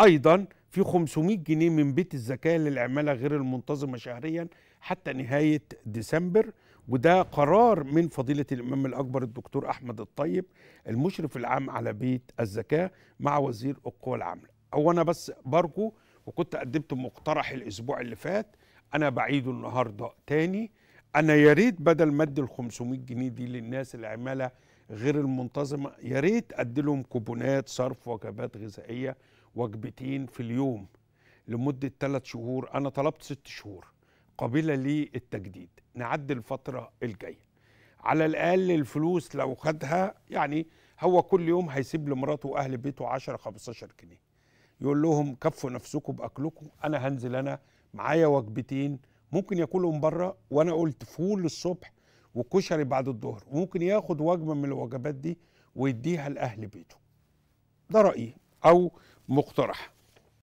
أيضا في 500 جنيه من بيت الزكاة للعمالة غير المنتظمة شهريا حتى نهاية ديسمبر وده قرار من فضيلة الإمام الأكبر الدكتور أحمد الطيب المشرف العام على بيت الزكاة مع وزير القوى العاملة هو أنا بس برجو وكنت قدمت مقترح الأسبوع اللي فات أنا بعيده النهاردة تاني أنا يا ريت بدل ما أدي ال 500 جنيه دي للناس العمالة غير المنتظمة يا ريت أدي لهم كوبونات صرف وجبات غذائية وجبتين في اليوم لمدة ثلاث شهور أنا طلبت ست شهور قابلة للتجديد نعدي الفترة الجاية على الأقل الفلوس لو خدها يعني هو كل يوم هيسيب لمراته وأهل بيته 10 15 جنيه يقول لهم كفوا نفسكم بأكلكم أنا هنزل أنا معايا وجبتين ممكن ياكلهم بره وأنا قلت فول الصبح وكشري بعد الظهر وممكن ياخد وجبة من الوجبات دي ويديها لأهل بيته ده رأيي أو مقترح